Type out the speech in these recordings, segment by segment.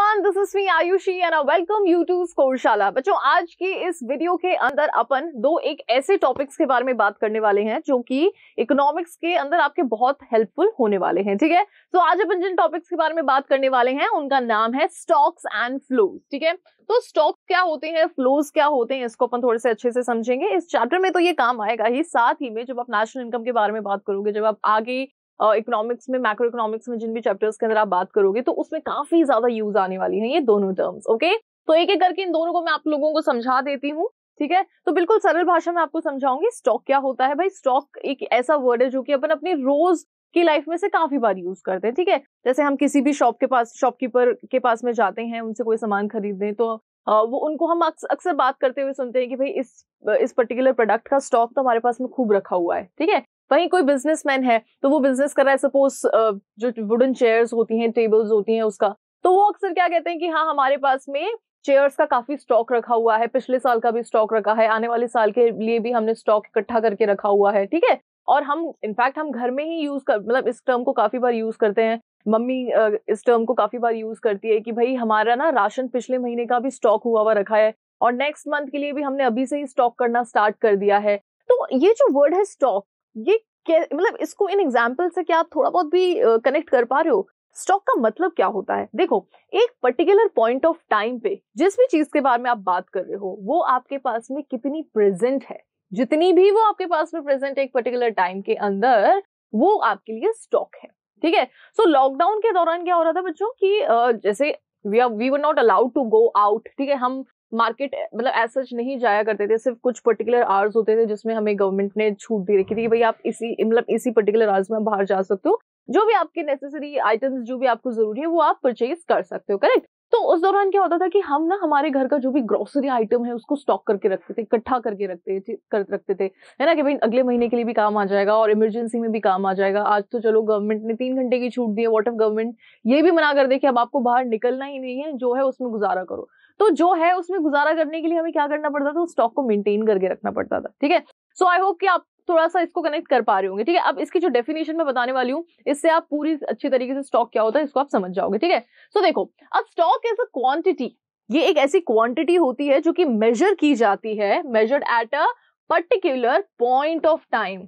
Everyone this is me Ayushi and welcome you to Scoreshala बच्चों आज की इस वीडियो के अंदर अपन दो एक ऐसे टॉपिक्स के बारे में बात करने वाले हैं जो कि इकोनॉमिक्स के अंदर आपके बहुत हेल्पफुल होने वाले हैं ठीक है तो आज अपन जिन टॉपिक्स के बारे में बात करने वाले हैं उनका नाम है स्टॉक्स एंड फ्लोज ठीक है तो स्टॉक्स क्या होते हैं फ्लोज क्या होते हैं इसको अपन थोड़े से अच्छे से समझेंगे इस चैप्टर में तो ये काम आएगा ही साथ ही में जब आप नेशनल इनकम के बारे में बात करोगे जब आप आगे इकोनॉमिक्स में मैक्रो इकोनॉमिक्स में जिन भी चैप्टर्स के अंदर आप बात करोगे तो उसमें काफी ज्यादा यूज आने वाली है ये दोनों टर्म्स ओके तो एक एक करके इन दोनों को मैं आप लोगों को समझा देती हूँ ठीक है तो बिल्कुल सरल भाषा में आपको समझाऊंगी स्टॉक क्या होता है भाई स्टॉक एक ऐसा वर्ड है जो कि अपन अपनी रोज की लाइफ में से काफी बार यूज करते हैं ठीक है जैसे हम किसी भी शॉप के पास शॉपकीपर के पास में जाते हैं उनसे कोई सामान खरीदने तो वो उनको हम अक्सर बात करते हुए सुनते हैं कि भाई इस इस पर्टिकुलर प्रोडक्ट का स्टॉक तो हमारे पास में खूब रखा हुआ है ठीक है वहीं कोई बिजनेसमैन है तो वो बिजनेस कर रहा है सपोज जो वुडन चेयर्स होती हैं टेबल्स होती हैं उसका तो वो अक्सर क्या कहते हैं कि हाँ हमारे पास में चेयर्स का काफी स्टॉक रखा हुआ है पिछले साल का भी स्टॉक रखा है आने वाले साल के लिए भी हमने स्टॉक इकट्ठा करके रखा हुआ है ठीक है और हम इनफैक्ट हम घर में ही यूज कर मतलब इस टर्म को काफी बार यूज करते हैं मम्मी इस टर्म को काफी बार यूज करती है कि भाई हमारा ना राशन पिछले महीने का भी स्टॉक हुआ हुआ रखा है और नेक्स्ट मंथ के लिए भी हमने अभी से ही स्टॉक करना स्टार्ट कर दिया है तो ये जो वर्ड है स्टॉक ये मतलब इसको इन एग्जाम्पल से क्या आप थोड़ा बहुत भी कनेक्ट कर पा रहे हो स्टॉक का मतलब क्या होता है देखो एक पर्टिकुलर पॉइंट ऑफ टाइम पे जिस भी चीज के बारे में आप बात कर रहे हो वो आपके पास में कितनी प्रेजेंट है जितनी भी वो आपके पास में प्रेजेंट एक पर्टिकुलर टाइम के अंदर वो आपके लिए स्टॉक है ठीक है सो लॉकडाउन के दौरान क्या हो रहा था बच्चों की जैसे we are we were not allowed to go out ठीक है हम मार्केट मतलब एज सच नहीं जाया करते थे सिर्फ कुछ पर्टिकुलर आवर्स होते थे जिसमें हमें गवर्नमेंट ने छूट दी रखी थी कि भाई आप इसी मतलब इसी पर्टिकुलर आवर्स में बाहर जा सकते हो जो भी आपके नेसेसरी आइटम्स जो भी आपको जरूरी है वो आप परचेज कर सकते हो करेक्ट तो उस दौरान क्या होता था कि हम ना हमारे घर का जो भी ग्रोसरी आइटम है उसको स्टॉक करके रखते थे इकट्ठा करके रखते थे कर रखते थे है ना कि भाई अगले महीने के लिए भी काम आ जाएगा और इमरजेंसी में भी काम आ जाएगा आज तो चलो गवर्नमेंट ने तीन घंटे की छूट दी है वॉट ऑफ गवर्नमेंट ये भी मना कर दे कि अब आपको बाहर निकलना ही नहीं है जो है उसमें गुजारा करो तो जो है उसमें गुजारा करने के लिए हमें क्या करना पड़ता था उस स्टॉक को मेंटेन करके रखना पड़ता था ठीक है सो आई होप कि आप थोड़ा सा इसको कनेक्ट कर पा रहे होंगे ठीक है अब इसकी जो डेफिनेशन मैं बताने वाली हूँ इससे आप पूरी अच्छी तरीके से स्टॉक क्या होता है इसको आप समझ जाओगे ठीक है सो देखो अब स्टॉक एज अ क्वांटिटी ये एक ऐसी क्वांटिटी होती है जो कि मेजर की जाती है measured at a particular point of time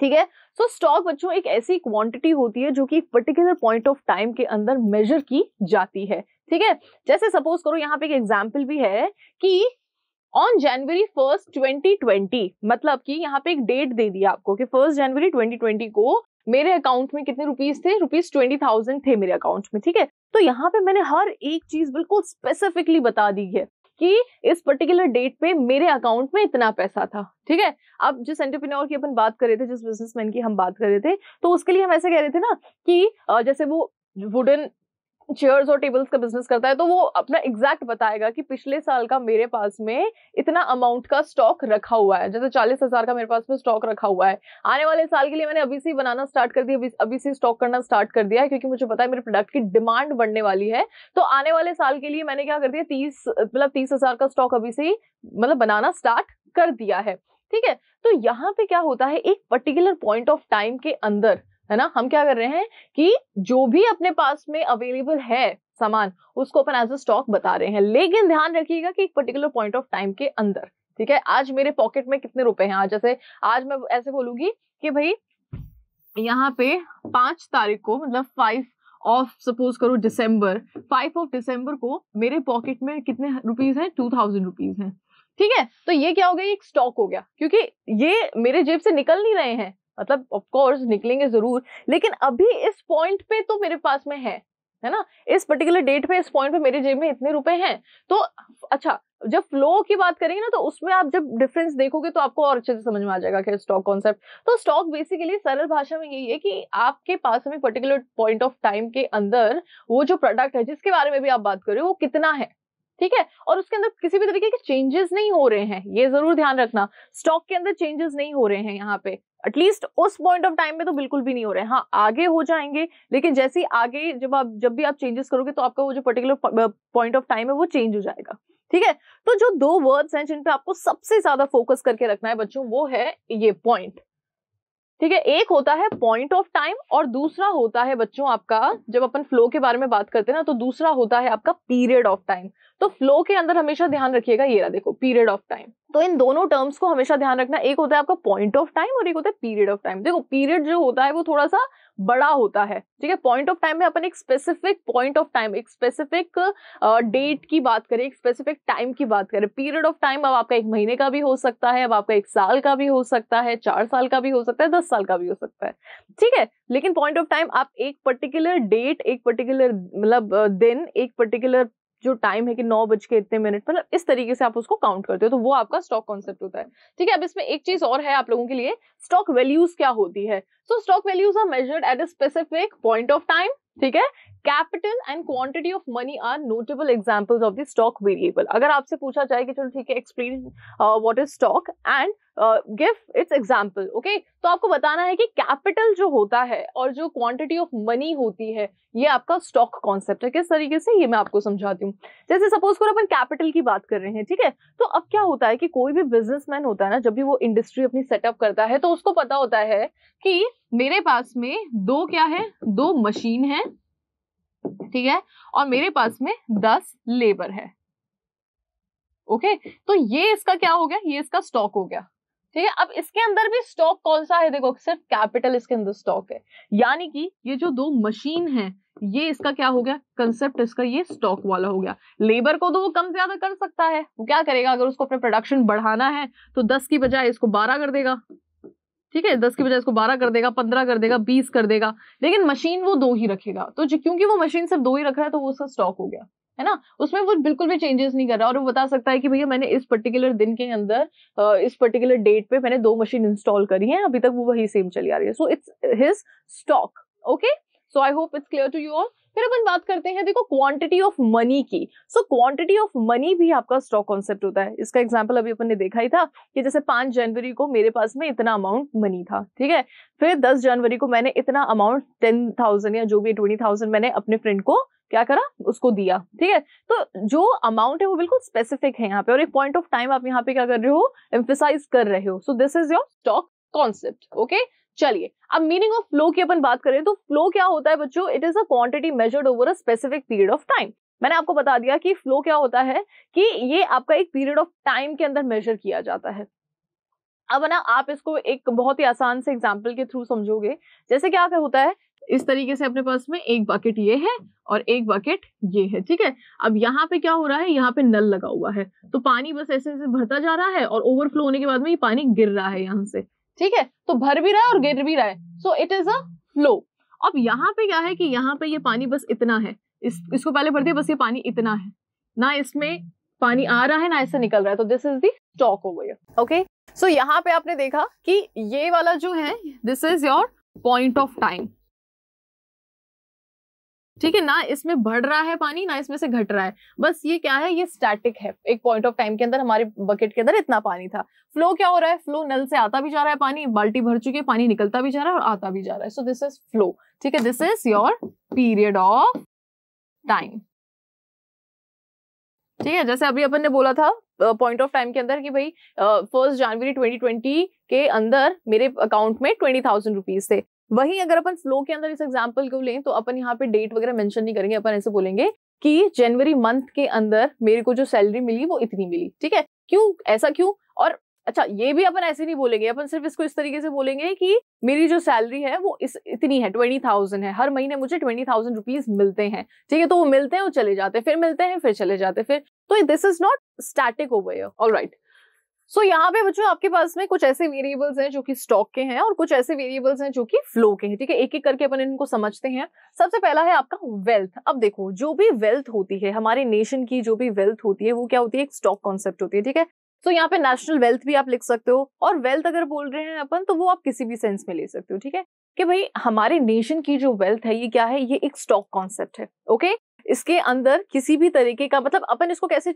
ठीक है सो स्टॉक बच्चों एक ऐसी क्वांटिटी होती है जो कि एक पर्टिकुलर पॉइंट ऑफ टाइम के अंदर मेजर की जाती है ठीक है जैसे सपोज करो यहाँ पे एक एग्जाम्पल भी है कि on January first twenty twenty मतलब कि यहाँ पे एक डेट दे दिया आपको कि फर्स्ट जनवरी ट्वेंटी ट्वेंटी को मेरे अकाउंट में कितने रुपीज थे रुपीज ट्वेंटी थाउजेंड थे मेरे अकाउंट में ठीक है तो यहाँ पे मैंने हर एक चीज बिल्कुल स्पेसिफिकली बता दी है कि इस पर्टिकुलर डेट पे मेरे अकाउंट में इतना पैसा था ठीक है अब जिस एंटरप्रेन्योर की अपन बात कर रहे थे जिस बिजनेसमैन की हम बात कर रहे थे तो उसके लिए हम ऐसे कह रहे थे ना कि जैसे वो वुडन चेयर्स और टेबल्स का बिजनेस करता है तो वो अपना एग्जैक्ट बताएगा कि पिछले साल का मेरे पास में इतना अमाउंट का स्टॉक रखा हुआ है जैसे चालीस हजार का मेरे पास में स्टॉक रखा हुआ है आने वाले साल के लिए मैंने अभी से ही बनाना स्टार्ट कर दिया अभी से स्टॉक करना स्टार्ट कर दिया है क्योंकि मुझे पता है मेरे प्रोडक्ट की डिमांड बढ़ने वाली है तो आने वाले साल के लिए मैंने क्या कर दिया तीस मतलब तीस हजार का स्टॉक अभी से ही मतलब बनाना स्टार्ट कर दिया है ठीक है तो यहाँ पे क्या होता है एक पर्टिकुलर पॉइंट ऑफ टाइम के अंदर है ना हम क्या कर रहे हैं कि जो भी अपने पास में अवेलेबल है सामान उसको अपन एज अ स्टॉक बता रहे हैं लेकिन ध्यान रखिएगा कि एक पर्टिकुलर पॉइंट ऑफ टाइम के अंदर ठीक है आज मेरे पॉकेट में कितने रुपए हैं आज जैसे आज मैं ऐसे बोलूंगी कि भाई यहाँ पे पांच तारीख को मतलब फाइव ऑफ सपोज करो दिसंबर फाइव ऑफ दिसंबर को मेरे पॉकेट में कितने रुपीज हैं टू थाउजेंड रुपीज हैं ठीक है तो ये क्या हो गया एक स्टॉक हो गया क्योंकि ये मेरे जेब से निकल नहीं रहे हैं मतलब ऑफ कोर्स निकलेंगे जरूर लेकिन अभी इस पॉइंट पे तो मेरे पास में है है ना इस पर्टिकुलर डेट पे इस पॉइंट पे मेरे जेब में इतने रुपए हैं तो अच्छा जब फ्लो की बात करेंगे ना तो उसमें आप जब डिफरेंस देखोगे तो आपको और अच्छे से समझ में आ जाएगा कि स्टॉक कॉन्सेप्ट तो स्टॉक बेसिकली सरल भाषा में यही है कि आपके पास में पर्टिकुलर पॉइंट ऑफ टाइम के अंदर वो जो प्रोडक्ट है जिसके बारे में भी आप बात कर रहे हो वो कितना है ठीक है और उसके अंदर किसी भी तरीके के चेंजेस नहीं हो रहे हैं ये जरूर ध्यान रखना स्टॉक के अंदर चेंजेस नहीं हो रहे हैं यहाँ पे एटलीस्ट उस पॉइंट ऑफ टाइम में तो बिल्कुल भी नहीं हो रहे हैं हाँ आगे हो जाएंगे लेकिन जैसे ही आगे जब आप जब भी आप चेंजेस करोगे तो आपका वो जो पर्टिकुलर पॉइंट ऑफ टाइम है वो चेंज हो जाएगा ठीक है तो जो दो वर्ड्स हैं जिन पे आपको सबसे ज्यादा फोकस करके रखना है बच्चों वो है ये पॉइंट ठीक है एक होता है पॉइंट ऑफ टाइम और दूसरा होता है बच्चों आपका जब अपन फ्लो के बारे में बात करते हैं ना तो दूसरा होता है आपका पीरियड ऑफ टाइम तो फ्लो के अंदर हमेशा ध्यान रखिएगा ये रहा देखो पीरियड ऑफ टाइम तो इन दोनों टर्म्स को हमेशा ध्यान रखना एक होता है आपका पॉइंट ऑफ टाइम और एक होता है पीरियड ऑफ टाइम देखो पीरियड जो होता है वो थोड़ा सा बड़ा होता है ठीक है पॉइंट ऑफ टाइम में अपन एक स्पेसिफिक पॉइंट ऑफ टाइम एक स्पेसिफिक डेट की बात करें एक स्पेसिफिक टाइम की बात करें पीरियड ऑफ टाइम अब आपका एक महीने का भी हो सकता है अब आपका एक साल का भी हो सकता है चार साल का भी हो सकता है दस साल का भी हो सकता है ठीक है लेकिन पॉइंट ऑफ टाइम आप एक पर्टिकुलर डेट एक पर्टिकुलर मतलब दिन एक पर्टिकुलर जो टाइम है कि नौ बज के इतने मिनट मतलब इस तरीके से आप उसको काउंट करते हो तो वो आपका स्टॉक कॉन्सेप्ट होता है ठीक है अब इसमें एक चीज और है आप लोगों के लिए स्टॉक वैल्यूज क्या होती है so stock values are measured at a specific point of time ठीक है capital and quantity of money are notable examples of the stock variable अगर आपसे पूछा जाए कि चलो ठीक है explain what is stock and give its example okay तो आपको बताना है कि कैपिटल जो होता है और जो क्वांटिटी ऑफ मनी होती है ये आपका स्टॉक कॉन्सेप्ट है किस तरीके से ये मैं आपको समझाती हूँ जैसे सपोज करो अपन कैपिटल की बात कर रहे हैं ठीक है तो अब क्या होता है कि कोई भी बिजनेसमैन होता है ना जब भी वो इंडस्ट्री अपनी सेटअप करता है तो उसको पता होता है कि मेरे पास में दो क्या है दो मशीन है ठीक है और मेरे पास में दस लेबर है ओके तो ये इसका क्या हो गया ये इसका स्टॉक हो गया ठीक है अब इसके अंदर भी स्टॉक कौन सा है देखो सिर्फ कैपिटल इसके अंदर स्टॉक है यानी कि ये जो दो मशीन है ये इसका क्या हो गया कंसेप्ट इसका ये स्टॉक वाला हो गया लेबर को तो वो कम ज्यादा कर सकता है वो क्या करेगा अगर उसको अपने प्रोडक्शन बढ़ाना है तो दस की बजाय इसको बारह कर देगा ठीक है दस की बजाय इसको बारह कर देगा पंद्रह कर देगा बीस कर देगा लेकिन मशीन वो दो ही रखेगा तो क्योंकि वो मशीन सिर्फ दो ही रख रहा है तो वो उसका स्टॉक हो गया है ना उसमें वो बिल्कुल भी चेंजेस नहीं कर रहा और वो बता सकता है कि भैया मैंने इस पर्टिकुलर दिन के अंदर इस पर्टिकुलर डेट पे मैंने दो मशीन इंस्टॉल करी है अभी तक वो वही सेम चली आ रही है so it's his stock okay so I hope it's clear to you all फिर अपन बात करते हैं देखो क्वांटिटी ऑफ मनी की सो क्वांटिटी ऑफ मनी भी आपका स्टॉक कॉन्सेप्ट होता है इसका एग्जाम्पल अभी अपन ने देखा ही था कि जैसे पांच जनवरी को मेरे पास में इतना अमाउंट मनी था ठीक है फिर दस जनवरी को मैंने इतना अमाउंट टेन थाउजेंड या जो भी ट्वेंटी थाउजेंड मैंने अपने फ्रेंड को क्या करा उसको दिया ठीक है तो जो अमाउंट है वो बिल्कुल स्पेसिफिक है यहाँ पे और एक पॉइंट ऑफ टाइम आप यहाँ पे क्या कर रहे हो एम्फिसाइज कर रहे हो so this is your stock concept okay चलिए अब मीनिंग ऑफ फ्लो की अपन बात करें तो फ्लो क्या होता है बच्चों it is a quantity measured over a specific period of time मैंने आपको बता दिया कि फ्लो क्या होता है कि ये आपका एक पीरियड ऑफ टाइम के अंदर मेजर किया जाता है अब ना आप इसको एक बहुत ही आसान से एग्जाम्पल के थ्रू समझोगे जैसे क्या होता है इस तरीके से अपने पास में एक बकेट ये है और एक बकेट ये है ठीक है अब यहाँ पे क्या हो रहा है यहाँ पे नल लगा हुआ है तो पानी बस ऐसे ऐसे भरता जा रहा है और ओवरफ्लो होने के बाद में ये पानी गिर रहा है यहाँ से ठीक है तो भर भी रहा है और गिर भी रहा है so it is a flow अब यहाँ पे क्या है कि यहाँ पे ये पानी बस इतना है इस, इसको पहले भर दिया बस ये पानी इतना है ना इसमें पानी आ रहा है ना इससे निकल रहा है तो this is the stock over okay so यहाँ पे आपने देखा कि ये वाला जो है this is your point of time ठीक है ना इसमें बढ़ रहा है पानी ना इसमें से घट रहा है बस ये क्या है ये स्टैटिक है एक पॉइंट ऑफ टाइम के अंदर हमारे बकेट के अंदर इतना पानी था फ्लो क्या हो रहा है फ्लो नल से आता भी जा रहा है पानी बाल्टी भर चुकी है पानी निकलता भी जा रहा है और आता भी जा रहा है सो दिस इज फ्लो ठीक है this is your period of time ठीक है जैसे अभी अपन ने बोला था पॉइंट ऑफ टाइम के अंदर कि भाई फर्स्ट जनवरी 2020 के अंदर मेरे अकाउंट में ट्वेंटी थाउजेंड रुपीज थे वहीं अगर अपन फ्लो के अंदर इस एग्जाम्पल को लें तो अपन यहाँ पे डेट वगैरह मेंशन नहीं करेंगे अपन ऐसे बोलेंगे कि जनवरी मंथ के अंदर मेरे को जो सैलरी मिली वो इतनी मिली ठीक है क्यों ऐसा क्यों और अच्छा ये भी अपन ऐसे नहीं बोलेंगे अपन सिर्फ इसको इस तरीके से बोलेंगे कि मेरी जो सैलरी है वो इस इतनी है ट्वेंटी थाउजेंड है हर महीने मुझे ट्वेंटी थाउजेंड रुपीज मिलते हैं ठीक है तो वो मिलते हैं वो चले जाते हैं फिर मिलते हैं फिर चले जाते हैं फिर तो this is not static over all right so so, यहाँ पे बच्चों आपके पास में कुछ ऐसे वेरिएबल्स हैं जो कि स्टॉक के हैं और कुछ ऐसे वेरिएबल्स हैं जो कि फ्लो के हैं ठीक है एक एक करके अपन इनको समझते हैं सबसे पहला है आपका वेल्थ अब देखो जो भी वेल्थ होती है हमारे नेशन की जो भी वेल्थ होती है वो क्या होती है एक स्टॉक कॉन्सेप्ट होती है ठीक है तो यहाँ पे नेशनल वेल्थ भी आप लिख सकते हो और वेल्थ अगर बोल रहे हैं अपन तो वो आप किसी भी सेंस में ले सकते हो ठीक है कि भाई हमारे नेशन की जो वेल्थ है ये क्या है ये एक स्टॉक कॉन्सेप्ट है ओके इसके अंदर किसी भी तरीके का मतलब अपन इसको कैसे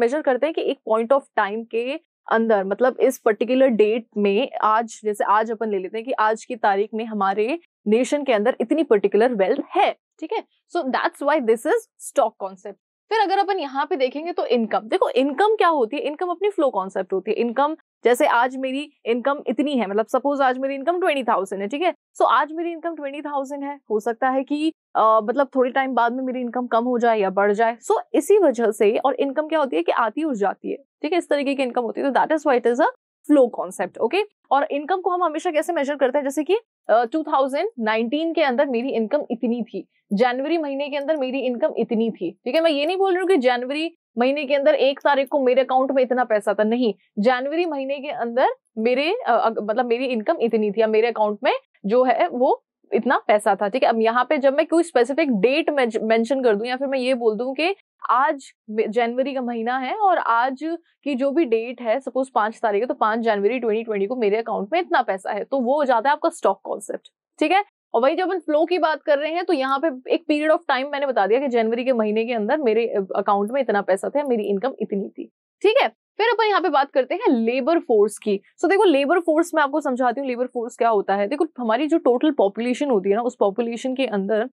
मेजर करते हैं कि एक पॉइंट ऑफ टाइम के अंदर मतलब इस पर्टिकुलर डेट में आज जैसे आज अपन ले लेते हैं कि आज की तारीख में हमारे नेशन के अंदर इतनी पर्टिकुलर वेल्थ है ठीक है so that's why this is stock concept फिर अगर अपन यहाँ पे देखेंगे तो इनकम देखो इनकम क्या होती है इनकम अपनी फ्लो कॉन्सेप्ट होती है इनकम जैसे आज मेरी इनकम इतनी है मतलब सपोज आज मेरी इनकम ट्वेंटी थाउजेंड है ठीक है सो आज मेरी इनकम ट्वेंटी थाउजेंड है हो सकता है कि आ, मतलब थोड़ी टाइम बाद में मेरी इनकम कम हो जाए या बढ़ जाए सो so, इसी वजह से और इनकम क्या होती है कि आती उठ जाती है ठीक है इस तरीके की इनकम होती है तो that is why it is a flow concept okay और इनकम को हम हमेशा कैसे मेजर करते हैं जैसे कि टू uh, 2019 के अंदर मेरी इनकम इतनी थी जनवरी महीने के अंदर मेरी इनकम इतनी थी ठीक है मैं ये नहीं बोल रही हूँ कि जनवरी महीने के अंदर एक तारीख को मेरे अकाउंट में इतना पैसा था नहीं जनवरी महीने के अंदर मेरे मतलब मेरी इनकम इतनी थी मेरे अकाउंट में जो है वो इतना पैसा था ठीक है अब यहाँ पे जब मैं कोई स्पेसिफिक डेट मेंशन कर दूं या फिर मैं ये बोल दूं कि आज जनवरी का महीना है और आज की जो भी डेट है सपोज पांच तारीख है तो पांच जनवरी ट्वेंटी ट्वेंटी को मेरे अकाउंट में इतना पैसा है तो वो हो जाता है आपका स्टॉक कॉन्सेप्ट ठीक है और वही जब हम फ्लो की बात कर रहे हैं तो यहाँ पे एक पीरियड ऑफ टाइम मैंने बता दिया कि जनवरी के महीने के अंदर मेरे अकाउंट में इतना पैसा था मेरी इनकम इतनी थी ठीक है फिर अपन यहाँ पे बात करते हैं लेबर फोर्स की सो so, देखो लेबर फोर्स मैं आपको समझाती हूँ लेबर फोर्स क्या होता है देखो हमारी जो टोटल पॉपुलेशन होती है ना उस पॉपुलेशन के अंदर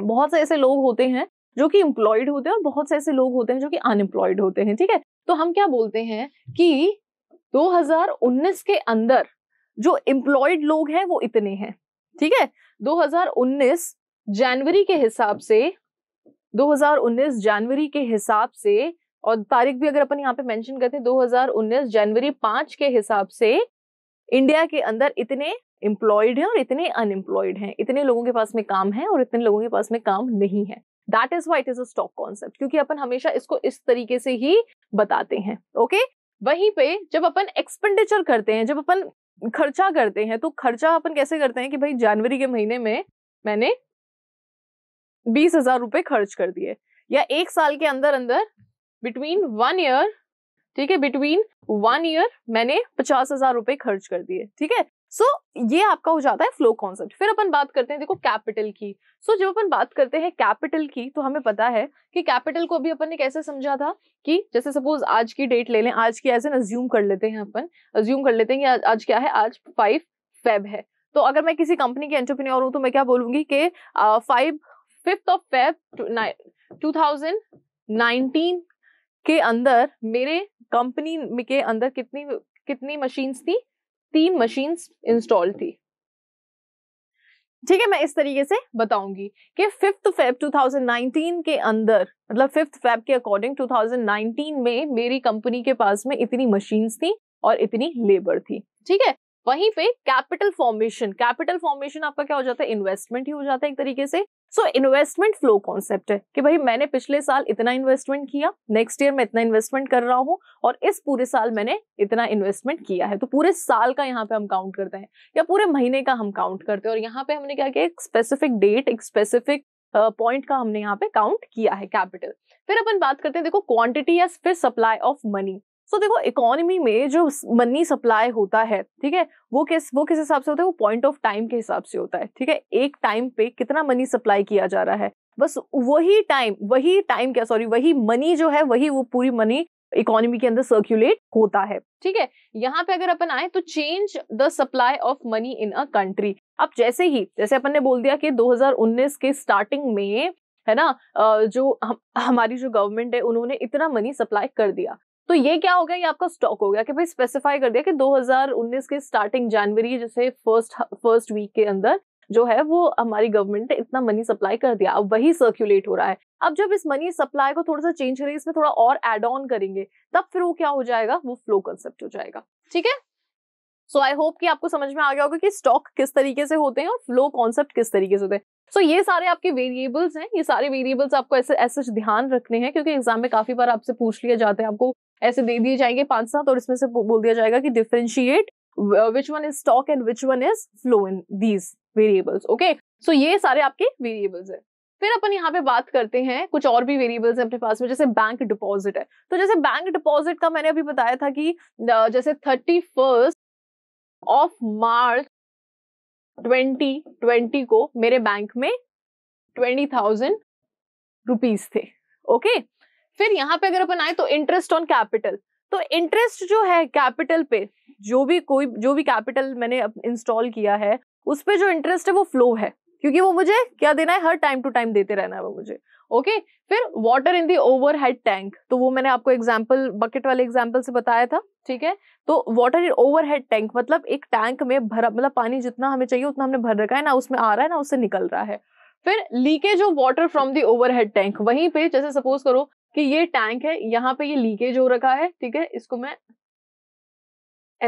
बहुत से ऐसे लोग होते हैं जो कि एम्प्लॉयड होते हैं और बहुत से ऐसे लोग होते हैं जो कि अनएम्प्लॉयड होते हैं ठीक है तो हम क्या बोलते हैं कि 2019 के अंदर जो एम्प्लॉयड लोग हैं वो इतने हैं ठीक है 2019 जनवरी के हिसाब से 2019 जनवरी के हिसाब से और तारीख भी अगर अपन यहाँ पे मेंशन करते हैं 2019 जनवरी पांच के हिसाब से इंडिया के अंदर इतने एम्प्लॉयड हैं और इतने अनएम्प्लॉयड हैं इतने लोगों के पास में काम है और इतने लोगों के पास में काम नहीं है that is why it is a stock concept क्योंकि अपन हमेशा इसको इस तरीके से ही बताते हैं ओके वहीं पे जब अपन एक्सपेंडिचर करते हैं जब अपन खर्चा करते हैं तो खर्चा अपन कैसे करते हैं कि भाई जनवरी के महीने में मैंने बीस हजार रुपए खर्च कर दिए या एक साल के अंदर अंदर बिटवीन वन ईयर ठीक है बिटवीन वन ईयर मैंने पचास हजार रुपये खर्च कर दिए ठीक है सो so, ये आपका हो जाता है फ्लो कॉन्सेप्ट फिर अपन बात करते हैं देखो कैपिटल की सो so, जब अपन बात करते हैं कैपिटल की तो हमें पता है कि कैपिटल को अभी अपन ने कैसे समझा था कि जैसे सपोज आज की डेट ले लें आज की एज एन अज्यूम कर लेते हैं अपन अज्यूम कर लेते हैं कि आज, आज क्या है आज फाइव फेब है तो अगर मैं किसी कंपनी की एंटरप्रेन्योर हूँ तो मैं क्या बोलूंगी कि five fifth of Feb two thousand nineteen के अंदर मेरे कंपनी के अंदर कितनी कितनी मशीन्स थी तीन मशीन इंस्टॉल थी ठीक है मैं इस तरीके से बताऊंगी कि फिफ्थ फेब 2019 के अंदर मतलब फिफ्थ फेब के अकॉर्डिंग 2019 में मेरी कंपनी के पास में इतनी मशीन्स थी और इतनी लेबर थी ठीक है वहीं पे कैपिटल फॉर्मेशन कैपिटल फॉर्मेशन आपका क्या हो जाता है इन्वेस्टमेंट ही हो जाता है एक तरीके से सो इन्वेस्टमेंट फ्लो कॉन्सेप्ट है कि भाई मैंने पिछले साल इतना इन्वेस्टमेंट किया नेक्स्ट ईयर मैं इतना इन्वेस्टमेंट कर रहा हूँ और इस पूरे साल मैंने इतना इन्वेस्टमेंट किया है तो पूरे साल का यहाँ पे हम काउंट करते हैं या पूरे महीने का हम काउंट करते हैं और यहाँ पे हमने क्या किया एक स्पेसिफिक डेट एक स्पेसिफिक पॉइंट uh, का हमने यहाँ पे काउंट किया है कैपिटल फिर अपन बात करते हैं देखो क्वांटिटी या फिर सप्लाई ऑफ मनी सो देखो इकोनॉमी में जो मनी सप्लाई होता है ठीक है वो किस वो किस हिसाब से होता है वो पॉइंट ऑफ टाइम के हिसाब से होता है ठीक है एक टाइम पे कितना मनी सप्लाई किया जा रहा है बस वही टाइम वही टाइम क्या सॉरी वही मनी जो है वही वो पूरी मनी इकोनॉमी के अंदर सर्क्यूलेट होता है ठीक है यहाँ पे अगर अपन आए तो change the supply of money in a country अब जैसे ही जैसे अपन ने बोल दिया कि 2019 के स्टार्टिंग में है ना जो हम हमारी जो गवर्नमेंट है उन्होंने इतना मनी सप्लाई कर दिया तो ये क्या हो गया ये आपका स्टॉक हो गया कि भाई स्पेसिफाई कर दिया कि 2019 के स्टार्टिंग जनवरी जैसे फर्स्ट फर्स्ट वीक के अंदर जो है वो हमारी गवर्नमेंट ने इतना मनी सप्लाई कर दिया अब वही सर्क्यूलेट हो रहा है अब जब इस मनी सप्लाई को थोड़ा सा चेंज करेंगे इसमें थोड़ा और एड ऑन करेंगे तब फिर वो क्या हो जाएगा वो फ्लो कंसेप्ट हो जाएगा ठीक है सो आई होप कि आपको समझ में आ गया होगा कि स्टॉक किस तरीके से होते हैं और फ्लो कॉन्सेप्ट किस तरीके से होते हैं सो so, ये सारे आपके वेरिएबल्स हैं ये सारे वेरिएबल्स आपको ऐसे ऐसे ध्यान रखने हैं क्योंकि एग्जाम में काफी बार आपसे पूछ लिया जाता है आपको ऐसे दे दिए जाएंगे पांच सात और इसमें से बोल दिया जाएगा कि differentiate which one is stock and which one is flow in these variables okay so ये सारे आपके वेरिएबल्स हैं फिर अपन यहाँ पे बात करते हैं कुछ और भी वेरिएबल्स हैं अपने पास में जैसे बैंक डिपॉजिट है तो जैसे बैंक डिपॉजिट का मैंने अभी बताया था कि जैसे thirty first of March twenty twenty को मेरे बैंक में ट्वेंटी थाउजेंड रुपीज थे ओके okay? फिर यहाँ पे अगर अपन आए तो इंटरेस्ट ऑन कैपिटल तो इंटरेस्ट जो है कैपिटल पे जो भी कोई जो भी कैपिटल मैंने इंस्टॉल किया है उस पर जो इंटरेस्ट है वो फ्लो है क्योंकि वो मुझे क्या देना है हर टाइम टू टाइम देते रहना है वो मुझे ओके फिर water in the overhead tank तो वो मैंने आपको एग्जाम्पल बकेट वाले एग्जाम्पल से बताया था ठीक है तो water in overhead tank मतलब एक टैंक में भरा मतलब पानी जितना हमें चाहिए उतना हमने भर रखा है ना उसमें आ रहा है ना उससे निकल रहा है फिर leakage of water from the overhead tank वहीं पे जैसे सपोज करो कि ये टैंक है यहाँ पे ये लीकेज हो रखा है ठीक है इसको मैं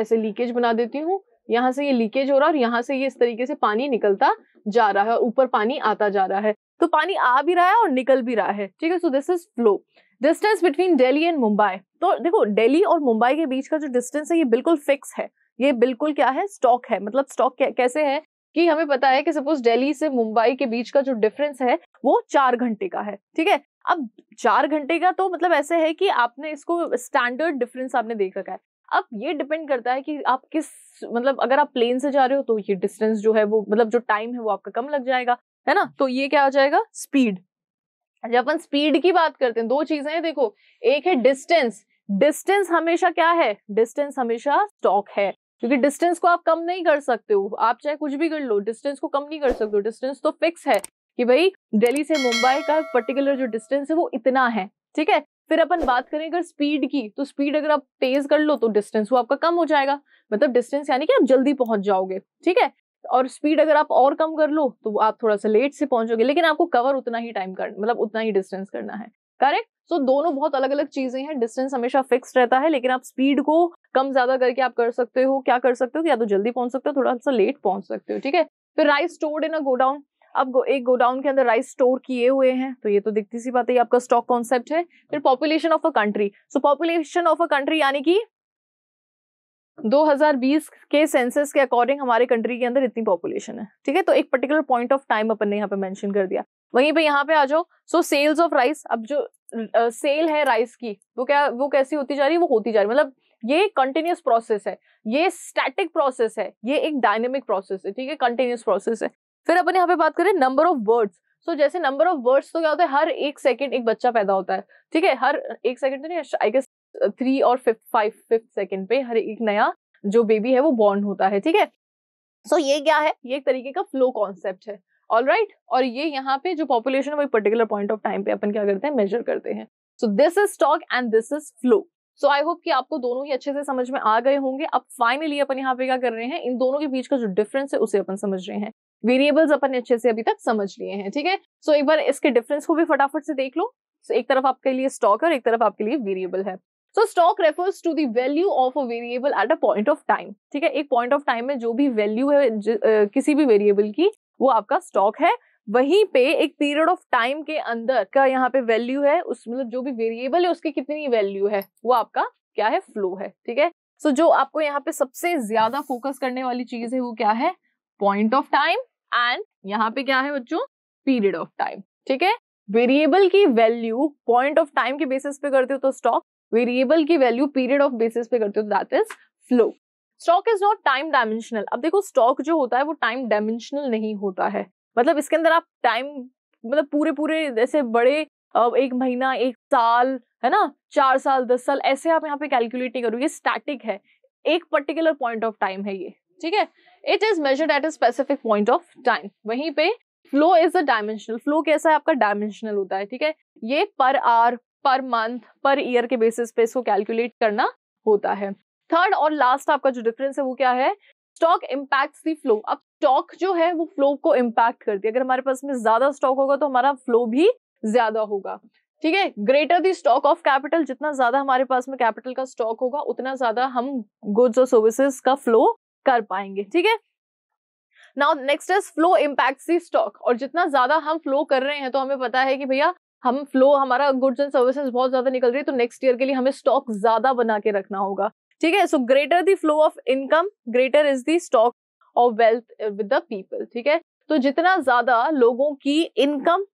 ऐसे लीकेज बना देती हूँ यहाँ से ये लीकेज हो रहा है और यहाँ से ये इस तरीके से पानी निकलता जा रहा है और ऊपर पानी आता जा रहा है तो पानी आ भी रहा है और निकल भी रहा है ठीक है so this is flow distance between Delhi and Mumbai तो देखो डेली और मुंबई के बीच का जो डिस्टेंस है ये बिल्कुल फिक्स है ये बिल्कुल क्या है स्टॉक है मतलब स्टॉक कैसे है कि हमें पता है कि सपोज दिल्ली से मुंबई के बीच का जो डिफरेंस है वो चार घंटे का है ठीक है अब चार घंटे का तो मतलब ऐसे है कि आपने इसको स्टैंडर्ड डिफरेंस आपने देख रखा है अब ये डिपेंड करता है कि आप किस मतलब अगर आप प्लेन से जा रहे हो तो ये डिस्टेंस जो है वो मतलब जो टाइम है वो आपका कम लग जाएगा है ना तो ये क्या आ जाएगा स्पीड जब अपन स्पीड की बात करते हैं दो चीजें हैं देखो एक है डिस्टेंस डिस्टेंस हमेशा क्या है डिस्टेंस हमेशा स्टॉक है क्योंकि डिस्टेंस को आप कम नहीं कर सकते हो आप चाहे कुछ भी कर लो डिस्टेंस को कम नहीं कर सकते हो डिस्टेंस तो फिक्स है कि भाई दिल्ली से मुंबई का पर्टिकुलर जो डिस्टेंस है वो इतना है ठीक है फिर अपन बात करें अगर स्पीड की तो स्पीड अगर आप तेज कर लो तो डिस्टेंस वो आपका कम हो जाएगा मतलब डिस्टेंस यानी कि आप जल्दी पहुंच जाओगे ठीक है और स्पीड अगर आप और कम कर लो तो आप थोड़ा सा लेट से पहुंचोगे लेकिन आपको कवर उतना ही टाइम कर मतलब उतना ही डिस्टेंस करना है करेक्ट सो so, दोनों बहुत अलग अलग चीजें हैं डिस्टेंस हमेशा फिक्स रहता है लेकिन आप स्पीड को कम ज्यादा करके आप कर सकते हो क्या कर सकते हो या तो जल्दी पहुंच सकते हो थोड़ा सा लेट पहुंच सकते हो ठीक है फिर rice stored in a godown अब एक गोडाउन के अंदर राइस स्टोर किए हुए हैं तो ये तो दिखती सी बात है आपका स्टॉक कॉन्सेप्ट है फिर population of a country so population of a country यानी कि 2020 के सेंसस के अकॉर्डिंग हमारे कंट्री के अंदर इतनी पॉपुलेशन है ठीक है तो एक पर्टिकुलर पॉइंट ऑफ टाइम अपन ने यहाँ पे मेंशन कर दिया वहीं पे यहाँ पे आ जाओ सो सेल्स ऑफ राइस अब जो सेल uh, है राइस की वो क्या वो कैसी होती जा रही है वो होती जा रही है मतलब ये कंटिन्यूस प्रोसेस है ये स्टैटिक प्रोसेस है ये एक डायनेमिक प्रोसेस है ठीक है कंटिन्यूस प्रोसेस है फिर अपन यहाँ पे बात करें नंबर ऑफ वर्ड्स सो जैसे नंबर ऑफ वर्ड्स तो क्या होता है हर एक सेकंड एक बच्चा पैदा होता है ठीक है हर एक सेकंड तो नहीं आई गेस थ्री और फिफ्थ फाइव फिफ्थ सेकंड पे हर एक नया जो बेबी है वो बॉर्न होता है ठीक है सो ये क्या है ये एक तरीके का फ्लो कॉन्सेप्ट है ऑल right? और ये यहाँ पे जो पॉपुलेशन है वो पर्टिकुलर पॉइंट ऑफ टाइम पे अपन क्या करते हैं मेजर करते हैं so this is stock and this is flow so I hope कि आपको दोनों ही अच्छे से समझ में आ गए होंगे अब फाइनली अपन यहाँ पे क्या कर रहे हैं इन दोनों के बीच का जो डिफरेंस है उसे अपन समझ रहे हैं वेरिएबल्स अपन अच्छे से अभी तक समझ लिए हैं ठीक है सो so, एक बार इसके डिफरेंस को भी फटाफट से देख लो so, एक तरफ आपके लिए स्टॉक है और एक तरफ आपके लिए वेरिएबल है so stock refers to the value of a variable at a point of time ठीक है एक पॉइंट ऑफ टाइम में जो भी वैल्यू है ज, uh, किसी भी वेरिएबल की वो आपका स्टॉक है वहीं पे एक पीरियड ऑफ टाइम के अंदर का यहाँ पे वैल्यू है उस मतलब जो भी वेरिएबल है उसकी कितनी वैल्यू है वो आपका क्या है फ्लो है ठीक है सो जो आपको यहाँ पे सबसे ज्यादा फोकस करने वाली चीज है वो क्या है पॉइंट ऑफ टाइम एंड यहाँ पे क्या है बच्चों पीरियड ऑफ टाइम ठीक है वेरिएबल की वैल्यू पॉइंट ऑफ टाइम के बेसिस पे करते हो तो स्टॉक वेरिएबल की वैल्यू पीरियड ऑफ बेसिस पे करते हो that is flow stock is not time dimensional अब देखो स्टॉक जो होता है वो टाइम डायमेंशनल नहीं होता है मतलब इसके अंदर आप टाइम मतलब पूरे पूरे जैसे बड़े एक महीना एक साल है ना चार साल दस साल ऐसे आप यहाँ पे कैलकुलेट नहीं करोगे स्टैटिक है एक पर्टिकुलर पॉइंट ऑफ टाइम है ये ठीक है it is measured at a specific point of time वहीं पे flow is a dimensional flow कैसा है आपका डायमेंशनल होता है ठीक है ये पर are per month per year के बेसिस पे इसको कैलकुलेट करना होता है थर्ड और लास्ट आपका जो डिफरेंस है वो क्या है स्टॉक इम्पैक्ट दी फ्लो अब स्टॉक जो है वो फ्लो को इम्पैक्ट करती है अगर हमारे पास में ज्यादा स्टॉक होगा तो हमारा फ्लो भी ज्यादा होगा ठीक है greater the stock of capital जितना ज्यादा हमारे पास में कैपिटल का स्टॉक होगा उतना ज्यादा हम गुड्स और सर्विसेज का फ्लो कर पाएंगे ठीक है now next is flow impact see stock और जितना ज्यादा हम फ्लो कर रहे हैं तो हमें पता है कि भैया हम फ्लो हमारा गुड्स एंड सर्विसेज बहुत ज्यादा निकल रही है तो नेक्स्ट ईयर के लिए हमें स्टॉक ज्यादा बना के रखना होगा ठीक है so greater the flow of income greater is the stock of wealth with the people ठीक है तो जितना ज्यादा लोगों की इनकम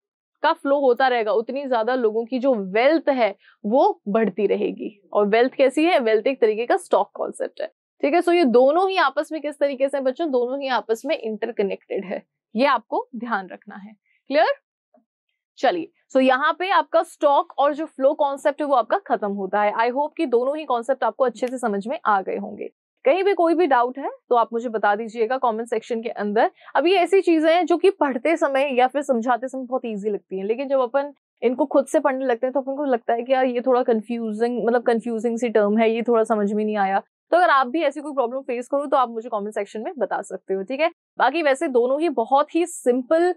का फ्लो होता रहेगा उतनी ज्यादा लोगों की जो वेल्थ है वो बढ़ती रहेगी और वेल्थ कैसी है वेल्थ एक तरीके का स्टॉक कॉन्सेप्ट है ठीक है सो ये दोनों ही आपस में किस तरीके से बच्चों दोनों ही आपस में इंटरकनेक्टेड है ये आपको ध्यान रखना है क्लियर चलिए सो so, यहाँ पे आपका स्टॉक और जो फ्लो कॉन्सेप्ट है वो आपका खत्म होता है आई होप कि दोनों ही कॉन्सेप्ट आपको अच्छे से समझ में आ गए होंगे कहीं भी कोई भी डाउट है तो आप मुझे बता दीजिएगा कमेंट सेक्शन के अंदर अब ये ऐसी चीजें हैं जो कि पढ़ते समय या फिर समझाते समय बहुत इजी लगती हैं लेकिन जब अपन इनको खुद से पढ़ने लगते हैं तो अपन को लगता है कि यार ये थोड़ा कंफ्यूजिंग मतलब कंफ्यूजिंग सी टर्म है ये थोड़ा समझ में नहीं आया तो अगर आप भी ऐसी कोई प्रॉब्लम फेस करो तो आप मुझे कॉमेंट सेक्शन में बता सकते हो ठीक है बाकी वैसे दोनों ही बहुत ही सिंपल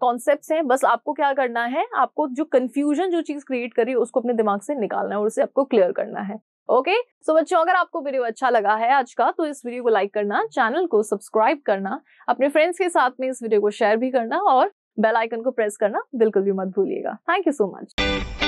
कॉन्सेप्ट हैं बस आपको क्या करना है आपको जो कंफ्यूजन जो चीज क्रिएट करी उसको अपने दिमाग से निकालना है और उसे आपको क्लियर करना है ओके सो so, बच्चों अगर आपको वीडियो अच्छा लगा है आज का तो इस वीडियो को लाइक करना चैनल को सब्सक्राइब करना अपने फ्रेंड्स के साथ में इस वीडियो को शेयर भी करना और बेल आइकन को प्रेस करना बिल्कुल भी मत भूलिएगा थैंक यू सो मच